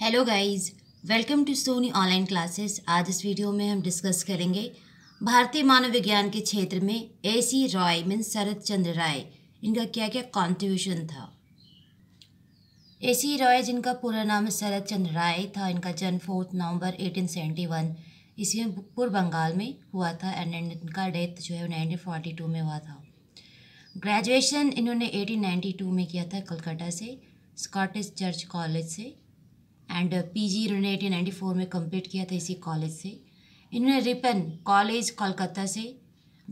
hello guys welcome to Soni online classes आज इस video में हम डिस्कस करेंगे भारतीय मानव विज्ञान के क्षेत्र में ए सी रॉय मीन शरद चंद्र राय इनका क्या क्या कॉन्ट्रीब्यूशन था ए सी रॉय जिनका पूरा नाम शरद चंद्र राय था इनका जन्म फोर्थ नवंबर 1871 इसी में पूर्व बंगाल में हुआ था एंड इनका डेथ जो है फोर्टी टू में हुआ था ग्रेजुएशन इन्होंने एटीन नाइन्टी टू में किया था कलकत्ता से स्कॉटिश चर्च कॉलेज से एंड पीजी इन्होंने एटीन नाइन्टी फोर में कम्प्लीट किया था इसी कॉलेज से इन्होंने रिपन कॉलेज कोलकाता से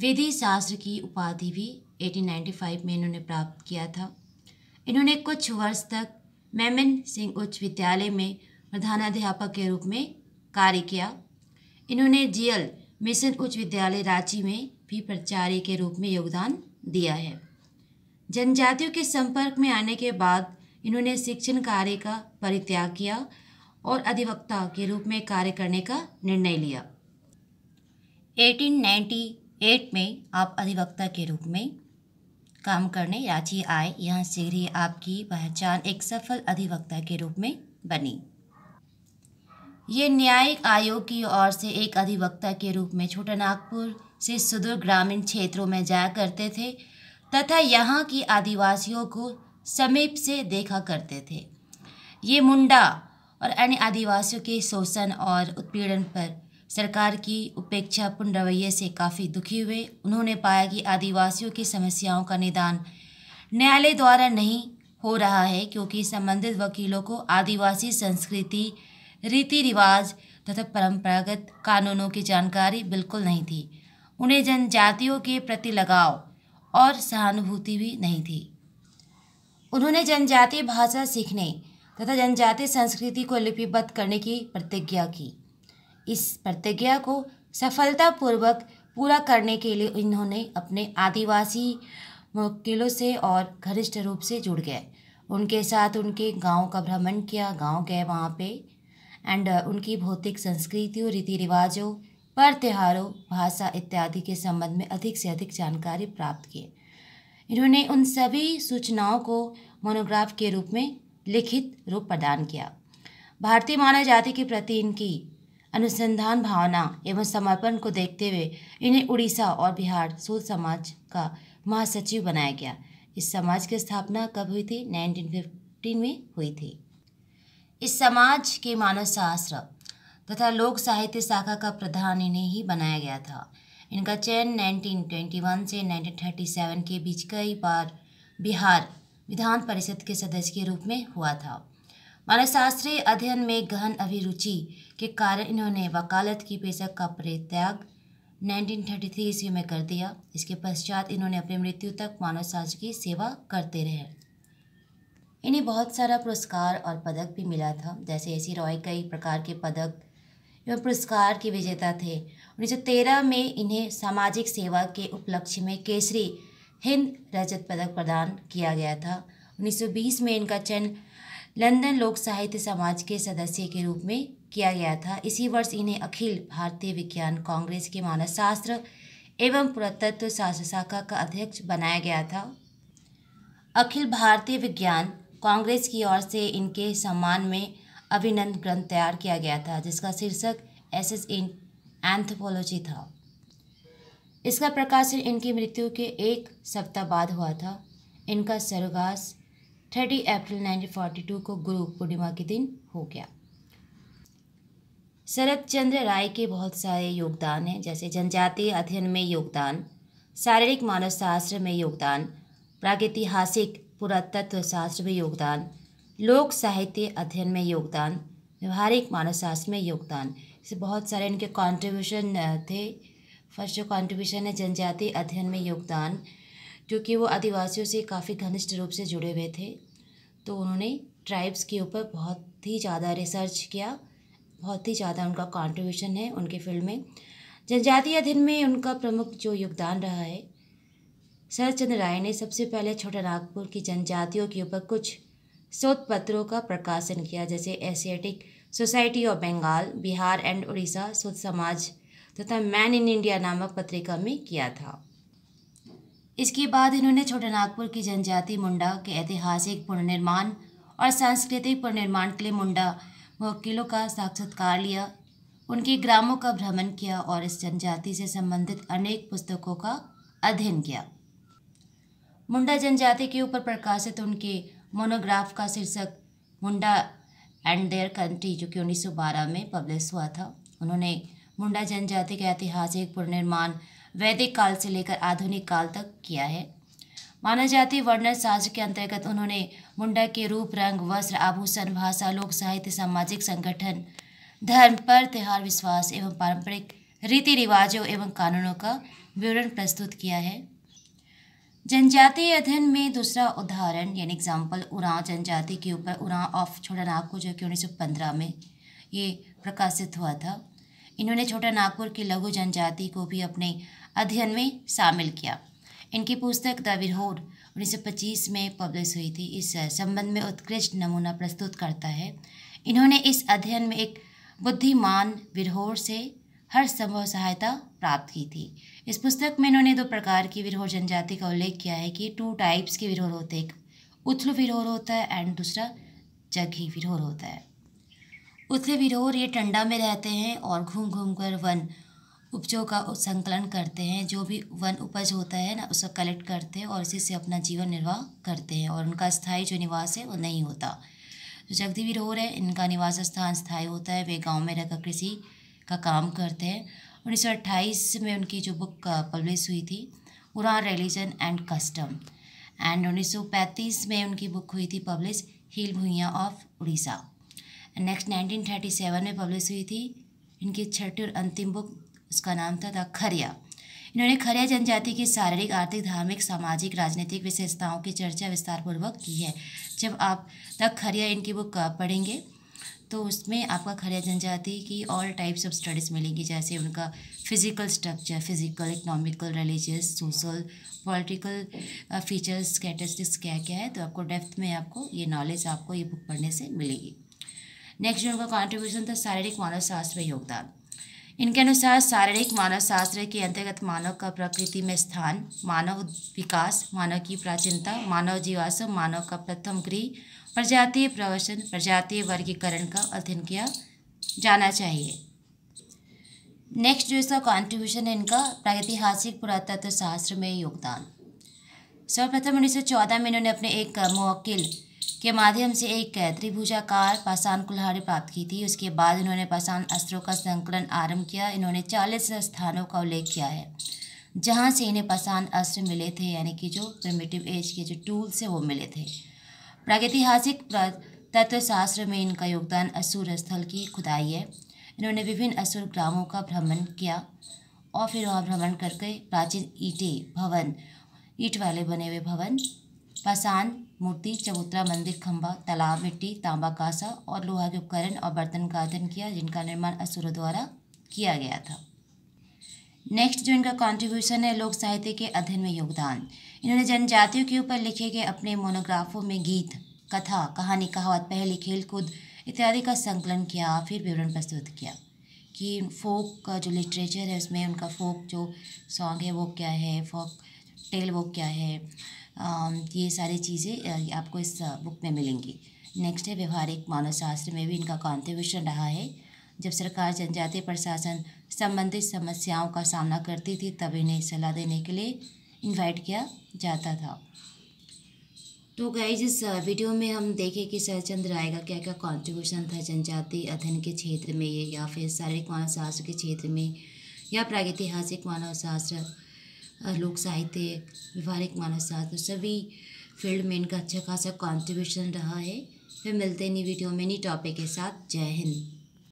विधि शास्त्र की उपाधि भी एटीन नाइन्टी फाइव में इन्होंने प्राप्त किया था इन्होंने कुछ वर्ष तक मेमन सिंह उच्च विद्यालय में प्रधानाध्यापक के रूप में कार्य किया इन्होंने जीएल मिशन उच्च विद्यालय रांची में भी प्राचार्य के रूप में योगदान दिया है जनजातियों के संपर्क में आने के बाद इन्होंने शिक्षण कार्य का परित्याग किया और अधिवक्ता के रूप में कार्य करने का निर्णय लिया 1898 में आप अधिवक्ता के रूप में काम करने रांची आए यहाँ शीघ्र ही आपकी पहचान एक सफल अधिवक्ता के रूप में बनी ये न्यायिक आयोग की ओर से एक अधिवक्ता के रूप में छोटा नागपुर से सुदूर ग्रामीण क्षेत्रों में जाया करते थे तथा यहाँ की आदिवासियों को समीप से देखा करते थे ये मुंडा और अन्य आदिवासियों के शोषण और उत्पीड़न पर सरकार की उपेक्षापूर्ण रवैये से काफ़ी दुखी हुए उन्होंने पाया कि आदिवासियों की समस्याओं का निदान न्यायालय द्वारा नहीं हो रहा है क्योंकि संबंधित वकीलों को आदिवासी संस्कृति रीति रिवाज तथा परंपरागत कानूनों की जानकारी बिल्कुल नहीं थी उन्हें जनजातियों के प्रति लगाव और सहानुभूति भी नहीं थी उन्होंने जनजातीय भाषा सीखने तथा जनजातीय संस्कृति को लिपिबद्ध करने की प्रतिज्ञा की इस प्रतिज्ञा को सफलतापूर्वक पूरा करने के लिए इन्होंने अपने आदिवासी मुक्किलों से और घरिष्ठ रूप से जुड़ गए उनके साथ उनके गांव का भ्रमण किया गांव गए वहाँ पे एंड उनकी भौतिक संस्कृतियों रीति रिवाजों पर त्योहारों भाषा इत्यादि के संबंध में अधिक से अधिक जानकारी प्राप्त किए इन्होंने उन सभी सूचनाओं को मोनोग्राफ के रूप में लिखित रूप प्रदान किया भारतीय मानव जाति के प्रति इनकी अनुसंधान भावना एवं समर्पण को देखते हुए इन्हें उड़ीसा और बिहार सूद समाज का महासचिव बनाया गया इस समाज की स्थापना कब हुई थी 1915 में हुई थी इस समाज के मानव शास्त्र तथा लोक साहित्य शाखा का प्रधान इन्हें ही बनाया गया था इनका चयन 1921 से 1937 के बीच कई बार बिहार विधान परिषद के सदस्य के रूप में हुआ था शास्त्रीय अध्ययन में गहन अभिरुचि के कारण इन्होंने वकालत की पेशा का परित्याग 1933 ईस्वी में कर दिया इसके पश्चात इन्होंने अपनी मृत्यु तक मानव शास्त्र की सेवा करते रहे इन्हें बहुत सारा पुरस्कार और पदक भी मिला था जैसे ऐसी रॉय कई प्रकार के पदक एवं पुरस्कार के विजेता थे उन्नीस में इन्हें सामाजिक सेवा के उपलक्ष्य में केसरी हिंद रजत पदक प्रदान किया गया था 1920 में इनका चयन लंदन लोक साहित्य समाज के सदस्य के रूप में किया गया था इसी वर्ष इन्हें अखिल भारतीय विज्ञान कांग्रेस के मानव शास्त्र एवं पुरातत्व शास्त्र शाखा का अध्यक्ष बनाया गया था अखिल भारतीय विज्ञान कांग्रेस की ओर से इनके सम्मान में अभिनंद ग्रंथ तैयार किया गया था जिसका शीर्षक एस एस इन एंथोपोलॉजी था इसका प्रकाशन इनकी मृत्यु के एक सप्ताह बाद हुआ था इनका सर्वगास 30 अप्रैल 1942 को गुरु पूर्णिमा के दिन हो गया शरद चंद्र राय के बहुत सारे योगदान हैं जैसे जनजातीय अध्ययन में योगदान शारीरिक मानव शास्त्र में योगदान प्रागैतिहासिक पुरातत्व शास्त्र में योगदान लोक साहित्य अध्ययन में योगदान व्यवहारिक मानव शास्त्र में योगदान जैसे बहुत सारे इनके कॉन्ट्रीब्यूशन थे फर्स्ट जो कॉन्ट्रीब्यूशन है जनजाति अध्ययन में योगदान क्योंकि वो आदिवासियों से काफ़ी घनिष्ठ रूप से जुड़े हुए थे तो उन्होंने ट्राइब्स के ऊपर बहुत ही ज़्यादा रिसर्च किया बहुत ही ज़्यादा उनका कॉन्ट्रीब्यूशन है उनके फील्ड में जनजातीय अध्ययन में उनका प्रमुख जो योगदान रहा है चंद्र राय ने सबसे पहले छोटा नागपुर की जनजातियों के ऊपर कुछ शोध पत्रों का प्रकाशन किया जैसे Asiatic society of Bengal Bihar and Orissa सुध समाज तथा मैन इन इंडिया नामक पत्रिका में किया था इसके बाद इन्होंने छोटे नागपुर की जनजाति मुंडा के ऐतिहासिक पुनर्निर्माण और सांस्कृतिक पुनर्निर्माण के लिए मुंडा वकीलों का साक्षात्कार लिया उनके ग्रामों का भ्रमण किया और इस जनजाति से संबंधित अनेक पुस्तकों का अध्ययन किया मुंडा जनजाति के ऊपर प्रकाशित उनके मोनोग्राफ का शीर्षक मुंडा एंड देयर कंट्री जो कि 1912 में पब्लिश हुआ था उन्होंने मुंडा जनजाति का ऐतिहासिक पुनर्निर्माण वैदिक काल से लेकर आधुनिक काल तक किया है मानव जाति वर्णन शास्त्र के अंतर्गत उन्होंने मुंडा के रूप रंग वस्त्र आभूषण भाषा लोक साहित्य सामाजिक संगठन धर्म पर त्यौहार विश्वास एवं पारंपरिक रीति रिवाजों एवं कानूनों का विवरण प्रस्तुत किया है जनजातीय अध्ययन में दूसरा उदाहरण यानी एग्जाम्पल उराव जनजाति के ऊपर उराव ऑफ छोटा नागपुर जो कि उन्नीस में ये प्रकाशित हुआ था इन्होंने छोटा नागपुर की लघु जनजाति को भी अपने अध्ययन में शामिल किया इनकी पुस्तक द विरहोर पच्चीस में पब्लिश हुई थी इस संबंध में उत्कृष्ट नमूना प्रस्तुत करता है इन्होंने इस अध्ययन में एक बुद्धिमान विरहोर से हर संभव सहायता प्राप्त की थी इस पुस्तक में इन्होंने दो प्रकार की विरहोर जनजाति का उल्लेख किया है कि टू टाइप्स के विरहोर होते एक उथल विरहोर होता है एंड दूसरा जगही विरहोर होता है उथल विरहोर ये ठंडा में रहते हैं और घूम घूम कर वन उपजों का संकलन करते हैं जो भी वन उपज होता है ना उसको कलेक्ट करते हैं और इसी से अपना जीवन निर्वाह करते हैं और उनका स्थायी जो निवास है वो नहीं होता जो जगदी विरोह है इनका निवास स्थान स्थायी होता है वे गांव में रहकर कृषि का काम करते हैं अट्ठाईस में उनकी जो बुक पब्लिश uh, हुई थी Oraon religion and custom and 1935 में उनकी बुक हुई थी पब्लिश हिल भुइया ऑफ उड़ीसा नाइनटीन नेक्स्ट 1937 में पब्लिश हुई थी इनकी छठी और अंतिम बुक उसका नाम था द खरिया इन्होंने खरिया जनजाति की शारीरिक आर्थिक धार्मिक सामाजिक राजनीतिक विशेषताओं की चर्चा विस्तारपूर्वक की है जब आप द खरिया इनकी बुक uh, पढ़ेंगे तो उसमें आपका खरिया जनजाति की ऑल टाइप्स ऑफ स्टडीज़ मिलेंगी जैसे उनका physical structure physical economical religious social political features characteristics क्या क्या है तो आपको डेप्थ में आपको ये नॉलेज आपको ये बुक पढ़ने से मिलेगी नेक्स्ट जो उनका कॉन्ट्रीब्यूशन था शारीरिक मानव शास्त्र में योगदान इनके अनुसार शारीरिक मानव शास्त्र के अंतर्गत मानव का प्रकृति में स्थान मानव विकास मानव की प्राचीनता मानव जीवाश्म मानव का प्रथम गृह प्रजातीय प्रवचन प्रजातीय वर्गीकरण का अध्ययन किया जाना चाहिए नेक्स्ट जो इसका कॉन्ट्रीब्यूशन है इनका प्रागैतिहासिक पुरातत्व शास्त्र में योगदान सर्वप्रथम उन्नीस सौ चौदह में इन्होंने अपने एक मौकिल के माध्यम से एक त्रिभुजाकार पाषाण कुल्हाड़ी प्राप्त की थी उसके बाद इन्होंने पाषाण अस्त्रों का संकलन आरंभ किया इन्होंने चालीस स्थानों का उल्लेख किया है जहाँ से इन्हें पाषाण अस्त्र मिले थे यानी कि जो प्रिमेटिव एज के जो टूल्स हैं वो मिले थे प्रागैतिहासिक तत्वशास्त्र में इनका योगदान असुर स्थल की खुदाई है इन्होंने विभिन्न असुर ग्रामों का भ्रमण किया और फिर वहाँ भ्रमण करके प्राचीन ईटे भवन ईट वाले बने हुए भवन पसान मूर्ति चबूतरा मंदिर खंबा तालाब मिट्टी तांबा कासा और लोहा के उपकरण और बर्तन का अध्ययन किया जिनका निर्माण असुरों द्वारा किया गया था नेक्स्ट जो इनका कंट्रीब्यूशन है लोक साहित्य के अध्ययन में योगदान इन्होंने जनजातियों के ऊपर लिखे गए अपने मोनोग्राफों में गीत कथा कहानी कहावत पहली खेलकूद इत्यादि का संकलन किया फिर विवरण प्रस्तुत किया कि फोक का जो लिटरेचर है उसमें उनका फोक जो सॉन्ग है वो क्या है फोक टेल वो क्या है आ, ये सारी चीज़ें आपको इस बुक में मिलेंगी नेक्स्ट है व्यवहारिक मानव शास्त्र में भी इनका कॉन्ट्रीब्यूशन रहा है जब सरकार जनजातीय प्रशासन संबंधित समस्याओं का सामना करती थी तब इन्हें सलाह देने के लिए इनवाइट किया जाता था तो गाइज इस वीडियो में हम देखें कि सरचंद राय का क्या क्या कॉन्ट्रीब्यूशन था जनजाति अध्ययन के क्षेत्र में ये या फिर शारीरिक मानव शास्त्र के क्षेत्र में या प्रागैतिहासिक मानव शास्त्र लोक साहित्य व्यवहारिक मानव शास्त्र सभी फील्ड में इनका अच्छा खासा कॉन्ट्रीब्यूशन रहा है फिर मिलते हैं नई वीडियो में नई टॉपिक के साथ जय हिंद